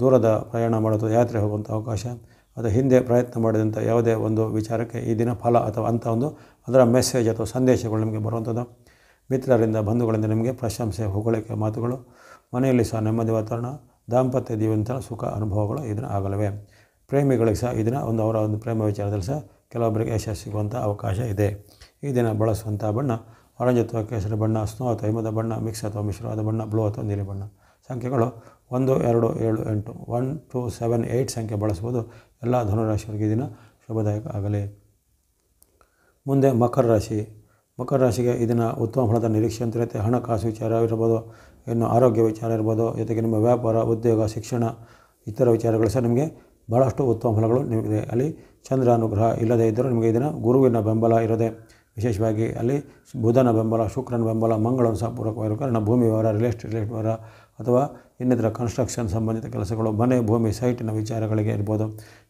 ದೂರದ ಪ್ರಯಾಣ ಮಾಡುವಂಥ ಯಾತ್ರೆ ಹೋಗುವಂಥ ಅವಕಾಶ ಅದು ಹಿಂದೆ ಪ್ರಯತ್ನ ಮಾಡಿದಂಥ ಯಾವುದೇ ಒಂದು ವಿಚಾರಕ್ಕೆ ಈ ದಿನ ಫಲ ಅಥವಾ ಅಂಥ ಒಂದು ಅದರ ಮೆಸೇಜ್ ಅಥವಾ ಸಂದೇಶಗಳು ನಿಮಗೆ ಬರುವಂಥದ್ದು ಮಿತ್ರರಿಂದ ಬಂಧುಗಳಿಂದ ನಿಮಗೆ ಪ್ರಶಂಸೆ ಹೊಗಳಿಕೆ ಮಾತುಗಳು ಮನೆಯಲ್ಲಿ ಸಹ ನೆಮ್ಮದಿ ವಾತಾವರಣ ದಾಂಪತ್ಯ ಜೀವಂತ ಸುಖ ಅನುಭವಗಳು ಇದನ್ನು ಆಗಲಿವೆ ಪ್ರೇಮಿಗಳಿಗೆ ಸಹ ಇದನ್ನು ಒಂದು ಅವರ ಒಂದು ಪ್ರೇಮ ವಿಚಾರದಲ್ಲಿ ಸಹ ಕೆಲವೊಬ್ಬರಿಗೆ ಯಶಸ್ಸು ಸಿಗುವಂಥ ಅವಕಾಶ ಇದೆ ಈ ದಿನ ಬಳಸುವಂಥ ಬಣ್ಣ ಆರೆಂಜ್ ಅಥವಾ ಕೇಸರಿ ಬಣ್ಣ ಸ್ನೋ ಅಥವಾ ಹಿಮದ ಬಣ್ಣ ಮಿಕ್ಸ್ ಅಥವಾ ಮಿಶ್ರವಾದ ಬಣ್ಣ ಬ್ಲೂ ಅಥವಾ ನೀಲಿ ಬಣ್ಣ ಸಂಖ್ಯೆಗಳು ಒಂದು ಎರಡು ಏಳು ಎಂಟು ಒನ್ ಟು ಸೆವೆನ್ ಏಯ್ಟ್ ಸಂಖ್ಯೆ ಬಳಸ್ಬೋದು ಎಲ್ಲ ಧನುರಾಶಿಯವರಿಗೆ ದಿನ ಶುಭದಾಯಕ ಆಗಲಿ ಮುಂದೆ ಮಕರ ರಾಶಿ ಮಕರ ರಾಶಿಗೆ ಇದನ್ನು ಉತ್ತಮ ಫಲದ ನಿರೀಕ್ಷೆ ಇರುತ್ತೆ ಹಣಕಾಸು ವಿಚಾರ ಇರ್ಬೋದು ಇನ್ನು ಆರೋಗ್ಯ ವಿಚಾರ ಇರ್ಬೋದು ಜೊತೆಗೆ ನಿಮ್ಮ ವ್ಯಾಪಾರ ಉದ್ಯೋಗ ಶಿಕ್ಷಣ ಇತರ ವಿಚಾರಗಳು ಸಹ ನಿಮಗೆ ಭಾಳಷ್ಟು ಉತ್ತಮ ಫಲಗಳು ನಿಮಗೆ ಅಲ್ಲಿ ಚಂದ್ರ ಅನುಗ್ರಹ ಇಲ್ಲದೇ ಇದ್ದರೂ ನಿಮಗೆ ಇದನ್ನು ಗುರುವಿನ ಬೆಂಬಲ ಇರದೆ ವಿಶೇಷವಾಗಿ ಅಲ್ಲಿ ಬುಧನ ಬೆಂಬಲ ಶುಕ್ರನ ಬೆಂಬಲ ಮಂಗಳನ ಸಹ ಪೂರಕವಾಗಿರುವ ಕಾರಣ ಭೂಮಿ ವ್ಯವಹಾರ ರಿಯಲ್ ಎಸ್ಟೇಟ್ ರಿಲೇಟ್ ವ್ಯವಹಾರ ಅಥವಾ ಇನ್ನಿತರ ಕನ್ಸ್ಟ್ರಕ್ಷನ್ ಸಂಬಂಧಿತ ಕೆಲಸಗಳು ಮನೆ ಭೂಮಿ ಸೈಟಿನ ವಿಚಾರಗಳಿಗೆ ಇರ್ಬೋದು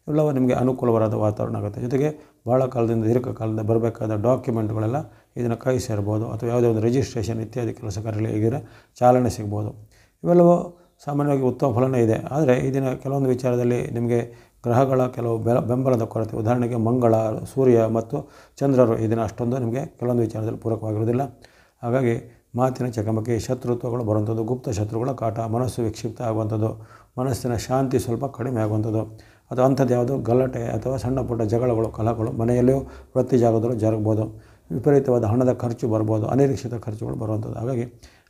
ಇವೆಲ್ಲವೂ ನಿಮಗೆ ಅನುಕೂಲವಾದ ವಾತಾವರಣ ಆಗುತ್ತೆ ಜೊತೆಗೆ ಭಾಳ ಕಾಲದಿಂದ ದೀರ್ಘಕಾಲದಿಂದ ಬರಬೇಕಾದ ಡಾಕ್ಯುಮೆಂಟ್ಗಳೆಲ್ಲ ಇದನ್ನು ಕೈ ಸೇರ್ಬೋದು ಅಥವಾ ಯಾವುದೇ ಒಂದು ರಿಜಿಸ್ಟ್ರೇಷನ್ ಇತ್ಯಾದಿ ಕೆಲಸ ಚಾಲನೆ ಸಿಗ್ಬೋದು ಇವೆಲ್ಲವೂ ಸಾಮಾನ್ಯವಾಗಿ ಉತ್ತಮ ಫಲನೇ ಇದೆ ಆದರೆ ಇದನ್ನು ಕೆಲವೊಂದು ವಿಚಾರದಲ್ಲಿ ನಿಮಗೆ ಗ್ರಹಗಳ ಕೆಲವು ಬೆಂಬಲದ ಕೊರತೆ ಉದಾಹರಣೆಗೆ ಮಂಗಳ ಸೂರ್ಯ ಮತ್ತು ಚಂದ್ರರು ಇದನ್ನು ಅಷ್ಟೊಂದು ನಿಮಗೆ ಕೆಲವೊಂದು ವಿಚಾರದಲ್ಲಿ ಪೂರಕವಾಗಿರುವುದಿಲ್ಲ ಹಾಗಾಗಿ ಮಾತಿನ ಚಕಮಕಿ ಶತ್ರುತ್ವಗಳು ಬರುವಂಥದ್ದು ಗುಪ್ತ ಶತ್ರುಗಳ ಕಾಟ ಮನಸ್ಸು ವಿಕ್ಷಿಪ್ತ ಆಗುವಂಥದ್ದು ಮನಸ್ಸಿನ ಶಾಂತಿ ಸ್ವಲ್ಪ ಕಡಿಮೆ ಆಗುವಂಥದ್ದು ಅಥವಾ ಅಂಥದ್ದು ಯಾವುದು ಗಲಾಟೆ ಅಥವಾ ಸಣ್ಣ ಪುಟ್ಟ ಜಗಳಗಳು ಕಲಹಗಳು ಮನೆಯಲ್ಲಿಯೂ ವೃತ್ತಿ ಜಾಗದಲ್ಲೂ ಜರುಗ್ಬೋದು ವಿಪರೀತವಾದ ಹಣದ ಖರ್ಚು ಬರ್ಬೋದು ಅನಿರೀಕ್ಷಿತ ಖರ್ಚುಗಳು ಬರುವಂಥದ್ದು ಹಾಗಾಗಿ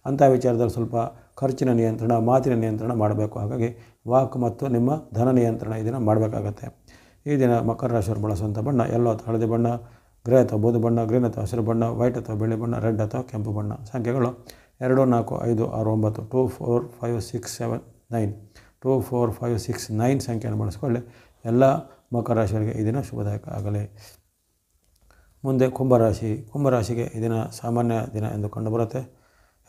ಅಂಥ ವಿಚಾರದಲ್ಲಿ ಸ್ವಲ್ಪ ಖರ್ಚಿನ ನಿಯಂತ್ರಣ ಮಾತಿನ ನಿಯಂತ್ರಣ ಮಾಡಬೇಕು ಹಾಗಾಗಿ ವಾಕ್ ಮತ್ತು ನಿಮ್ಮ ಧನ ನಿಯಂತ್ರಣ ಇದನ್ನು ಮಾಡಬೇಕಾಗತ್ತೆ ಈ ದಿನ ಮಕರ ರಾಶಿಯವರು ಬಳಸುವಂಥ ಬಣ್ಣ ಎಲ್ಲೋ ಅಥವಾ ಹಳದಿ ಬಣ್ಣ ಗ್ರೇ ಅಥವಾ ಬೂದು ಬಣ್ಣ ಗ್ರೀನ್ ಅಥವಾ ಹಸಿರು ಬಣ್ಣ ವೈಟ್ ಅಥವಾ ಬಿಳಿ ಬಣ್ಣ ರೆಡ್ ಅಥವಾ ಕೆಂಪು ಬಣ್ಣ ಸಂಖ್ಯೆಗಳು ಎರಡು ನಾಲ್ಕು ಐದು ಆರು ಒಂಬತ್ತು two four five six seven nine two four five six nine ಸಂಖ್ಯೆಯನ್ನು ಬಳಸಿಕೊಳ್ಳಿ ಎಲ್ಲ ಮಕರ ರಾಶಿಯವರಿಗೆ ಈ ದಿನ ಶುಭದಾಯಕ ಆಗಲಿ ಮುಂದೆ ಕುಂಭರಾಶಿ ಕುಂಭರಾಶಿಗೆ ಈ ದಿನ ಸಾಮಾನ್ಯ ದಿನ ಎಂದು ಕಂಡುಬರುತ್ತೆ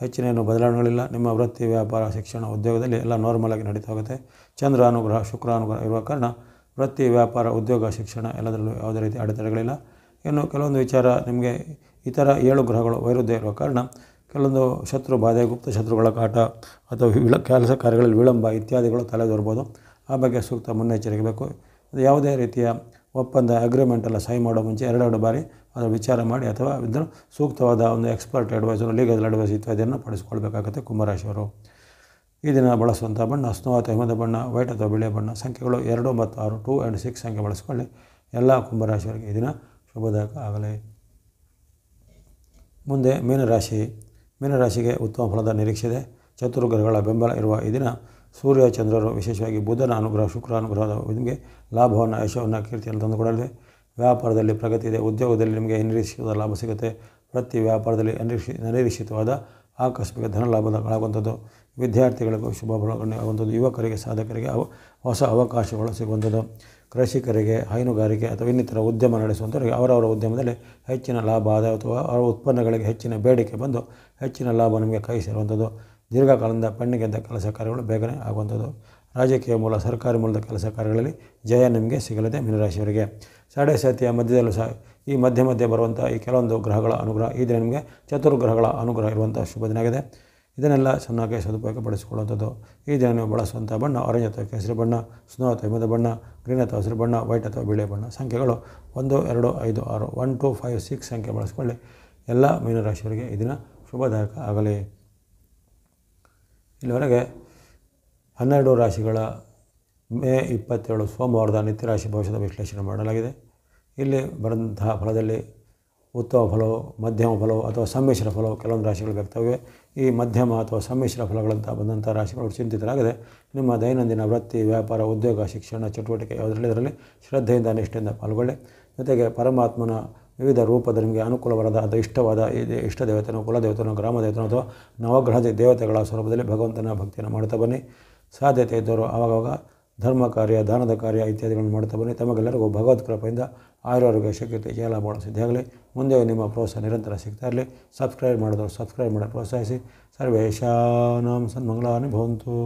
ಹೆಚ್ಚಿನ ಏನು ಬದಲಾವಣೆಗಳಿಲ್ಲ ನಿಮ್ಮ ವೃತ್ತಿ ವ್ಯಾಪಾರ ಶಿಕ್ಷಣ ಉದ್ಯೋಗದಲ್ಲಿ ಎಲ್ಲ ನಾರ್ಮಲ್ ಆಗಿ ನಡೀತಾ ಹೋಗುತ್ತೆ ಚಂದ್ರ ಅನುಗ್ರಹ ಶುಕ್ರ ಅನುಗ್ರಹ ಇರುವ ಕಾರಣ ವೃತ್ತಿ ವ್ಯಾಪಾರ ಉದ್ಯೋಗ ಶಿಕ್ಷಣ ಎಲ್ಲದರಲ್ಲೂ ಯಾವುದೇ ರೀತಿ ಅಡೆತಡೆಗಳಿಲ್ಲ ಇನ್ನು ಕೆಲವೊಂದು ವಿಚಾರ ನಿಮಗೆ ಇತರ ಏಳು ಗ್ರಹಗಳು ವೈರುಧ್ಯ ಇರುವ ಕಾರಣ ಕೆಲವೊಂದು ಶತ್ರು ಬಾಧೆ ಗುಪ್ತ ಶತ್ರುಗಳ ಕಾಟ ಅಥವಾ ವಿಳ ಕೆಲಸ ಕಾರ್ಯಗಳಲ್ಲಿ ವಿಳಂಬ ಇತ್ಯಾದಿಗಳು ತಲೆದೋರ್ಬೋದು ಆ ಬಗ್ಗೆ ಸೂಕ್ತ ಮುನ್ನೆಚ್ಚರಿಕೆ ಬೇಕು ಯಾವುದೇ ರೀತಿಯ ಒಪ್ಪಂದ ಅಗ್ರಿಮೆಂಟ್ ಎಲ್ಲ ಸಹಿ ಮಾಡೋ ಮುಂಚೆ ಎರಡೆರಡು ಬಾರಿ ಅದರ ವಿಚಾರ ಮಾಡಿ ಅಥವಾ ಇದನ್ನು ಸೂಕ್ತವಾದ ಒಂದು ಎಕ್ಸ್ಪರ್ಟ್ ಅಡ್ವೈಸರು ಲೀಗಲ್ ಅಡ್ವೈಸ್ ಇತ್ಯಾದಿಯನ್ನು ಪಡಿಸ್ಕೊಳ್ಬೇಕಾಗುತ್ತೆ ಕುಂಭರಾಶಿಯವರು ಈ ದಿನ ಬಳಸುವಂಥ ಬಣ್ಣ ಸ್ನೋ ಅಥವಾ ಹಿಮದ ಬಣ್ಣ ವೈಟ್ ಅಥವಾ ಬಿಳಿಯ ಬಣ್ಣ ಸಂಖ್ಯೆಗಳು ಎರಡು ಮತ್ತು ಆರು ಟೂ ಆ್ಯಂಡ್ ಸಿಕ್ಸ್ ಸಂಖ್ಯೆ ಬಳಸ್ಕೊಳ್ಳಿ ಎಲ್ಲ ಕುಂಭರಾಶಿಯವರಿಗೆ ಈ ದಿನ ಶುಭದಾಯಕ ಆಗಲಿ ಮುಂದೆ ಮೀನರಾಶಿ ಮೀನರಾಶಿಗೆ ಉತ್ತಮ ಫಲದ ನಿರೀಕ್ಷೆ ಇದೆ ಚತುರ್ಗ್ರಹಗಳ ಬೆಂಬಲ ಇರುವ ಈ ದಿನ ಸೂರ್ಯ ಚಂದ್ರರು ವಿಶೇಷವಾಗಿ ಬುಧನ ಅನುಗ್ರಹ ಶುಕ್ರ ಅನುಗ್ರಹದ ನಿಮಗೆ ಲಾಭವನ್ನು ಯಶವನ್ನು ಕೀರ್ತಿಯನ್ನು ತಂದುಕೊಡಲಿದೆ ವ್ಯಾಪಾರದಲ್ಲಿ ಪ್ರಗತಿ ಇದೆ ಉದ್ಯೋಗದಲ್ಲಿ ನಿಮಗೆ ನಿರೀಕ್ಷಿತ ಲಾಭ ಸಿಗುತ್ತೆ ಪ್ರತಿ ವ್ಯಾಪಾರದಲ್ಲಿ ಅನಿರೀಕ್ಷಿ ಅನಿರೀಕ್ಷಿತವಾದ ಆಕಸ್ಮಿಕ ಧನ ಲಾಭದ ವಿದ್ಯಾರ್ಥಿಗಳಿಗೂ ಶುಭ ಫಲಗಳನ್ನು ಆಗುವಂಥದ್ದು ಯುವಕರಿಗೆ ಸಾಧಕರಿಗೆ ಹೊಸ ಅವಕಾಶಗಳು ಸಿಗುವಂಥದ್ದು ಕೃಷಿಕರಿಗೆ ಹೈನುಗಾರಿಕೆ ಅಥವಾ ಇನ್ನಿತರ ಉದ್ಯಮ ನಡೆಸುವಂಥವರಿಗೆ ಅವರವರ ಉದ್ಯಮದಲ್ಲಿ ಹೆಚ್ಚಿನ ಲಾಭ ಆದಾಯ ಅಥವಾ ಅವರ ಉತ್ಪನ್ನಗಳಿಗೆ ಹೆಚ್ಚಿನ ಬೇಡಿಕೆ ಬಂದು ಹೆಚ್ಚಿನ ಲಾಭ ನಿಮಗೆ ಕೈ ಸೇರುವಂಥದ್ದು ದೀರ್ಘಕಾಲದಿಂದ ಗೆದ್ದ ಕೆಲಸ ಕಾರ್ಯಗಳು ಬೇಗನೆ ಆಗುವಂಥದ್ದು ರಾಜಕೀಯ ಮೂಲ ಸರ್ಕಾರಿ ಮೂಲದ ಕೆಲಸ ಕಾರ್ಯಗಳಲ್ಲಿ ಜಯ ನಿಮಗೆ ಸಿಗಲಿದೆ ಮೀನರಾಶಿಯವರಿಗೆ ಸಾಡೆ ಸಾತಿಯ ಮಧ್ಯದಲ್ಲೂ ಸಹ ಈ ಮಧ್ಯ ಮಧ್ಯೆ ಬರುವಂಥ ಈ ಕೆಲವೊಂದು ಗ್ರಹಗಳ ಅನುಗ್ರಹ ಈ ದಿನ ನಿಮಗೆ ಚತುರ್ಗ್ರಹಗಳ ಅನುಗ್ರಹ ಇರುವಂಥ ಶುಭ ದಿನ ಆಗಿದೆ ಇದನ್ನೆಲ್ಲ ಚೆನ್ನಾಗಿ ಸದುಪಯೋಗ ಪಡಿಸಿಕೊಳ್ಳುವಂಥದ್ದು ಈ ದಿನ ನೀವು ಬಳಸುವಂಥ ಬಣ್ಣ ಆರೆಂಜ್ ಅಥವಾ ಕೇಸರಿ ಬಣ್ಣ ಸ್ನೋ ಅಥವಾ ಹಿಮದ ಬಣ್ಣ ಗ್ರೀನ್ ಅಥವಾ ಹಸಿರು ಬಣ್ಣ ವೈಟ್ ಅಥವಾ ಬಿಳಿ ಬಣ್ಣ ಸಂಖ್ಯೆಗಳು ಒಂದು ಎರಡು ಐದು ಆರು ಒನ್ ಟು ಫೈವ್ ಸಿಕ್ಸ್ ಸಂಖ್ಯೆ ಬಳಸಿಕೊಳ್ಳಿ ಎಲ್ಲ ಮೀನರಾಶಿಯವರಿಗೆ ಈ ದಿನ ಶುಭದಾಯಕ ಆಗಲಿ ಇಲ್ಲಿವರೆಗೆ ಹನ್ನೆರಡು ರಾಶಿಗಳ ಮೇ ಇಪ್ಪತ್ತೇಳು ಸೋಮವಾರದ ನಿತ್ಯ ರಾಶಿ ಭವಿಷ್ಯದ ವಿಶ್ಲೇಷಣೆ ಮಾಡಲಾಗಿದೆ ಇಲ್ಲಿ ಬರೆದಂತಹ ಫಲದಲ್ಲಿ ಉತ್ತಮ ಫಲವು ಮಧ್ಯಮ ಫಲವು ಅಥವಾ ಸಮ್ಮಿಶ್ರ ಫಲವು ಕೆಲವೊಂದು ರಾಶಿಗಳು ವ್ಯಕ್ತವಿವೆ ಈ ಮಧ್ಯಮ ಅಥವಾ ಸಮ್ಮಿಶ್ರ ಫಲಗಳಂತ ಬಂದಂಥ ರಾಶಿಗಳು ಚಿಂತಿತರಾಗಿದೆ ನಿಮ್ಮ ದೈನಂದಿನ ವೃತ್ತಿ ವ್ಯಾಪಾರ ಉದ್ಯೋಗ ಶಿಕ್ಷಣ ಚಟುವಟಿಕೆ ಯಾವುದರಲ್ಲಿ ಇದರಲ್ಲಿ ಶ್ರದ್ಧೆಯಿಂದ ನಿಷ್ಠೆಯಿಂದ ಪಾಲ್ಗೊಳ್ಳಿ ಜೊತೆಗೆ ಪರಮಾತ್ಮನ ವಿವಿಧ ರೂಪದ ನಿಮಗೆ ಅನುಕೂಲವಾದ ಅದು ಇಷ್ಟವಾದ ಇಷ್ಟ ದೇವತೆಯನ್ನು ಕುಲದೇವತೆಯನ್ನು ಗ್ರಾಮ ದೇವತೆಯನ್ನು ಅಥವಾ ನವಗ್ರಹ ದೇವತೆಗಳ ಸ್ವರೂಪದಲ್ಲಿ ಭಗವಂತನ ಭಕ್ತಿಯನ್ನು ಮಾಡ್ತಾ ಬನ್ನಿ ಸಾಧ್ಯತೆ ಇದ್ದವರು ಆವಾಗವಾಗ ಧರ್ಮ ಕಾರ್ಯ ದಾನದ ಕಾರ್ಯ ಇತ್ಯಾದಿಗಳನ್ನು ಮಾಡ್ತಾ ಬನ್ನಿ ತಮಗೆಲ್ಲರಿಗೂ ಭಗವತ್ ಕೃಪೆಯಿಂದ ಶಕ್ತಿ ಜಯ ಲಾಭ ಸಿದ್ಧ ಆಗಲಿ ಮುಂದೆ ನಿಮ್ಮ ಪ್ರೋತ್ಸಾಹ ನಿರಂತರ ಸಿಗ್ತಾ ಇರಲಿ ಸಬ್ಸ್ಕ್ರೈಬ್ ಮಾಡಿದವರು ಸಬ್ಸ್ಕ್ರೈಬ್ ಮಾಡಿ ಪ್ರೋತ್ಸಾಹಿಸಿ ಸರ್ವೇಶಾನಾಂ ಸನ್ಮಂಗಳಾನಿ ಭವಂತು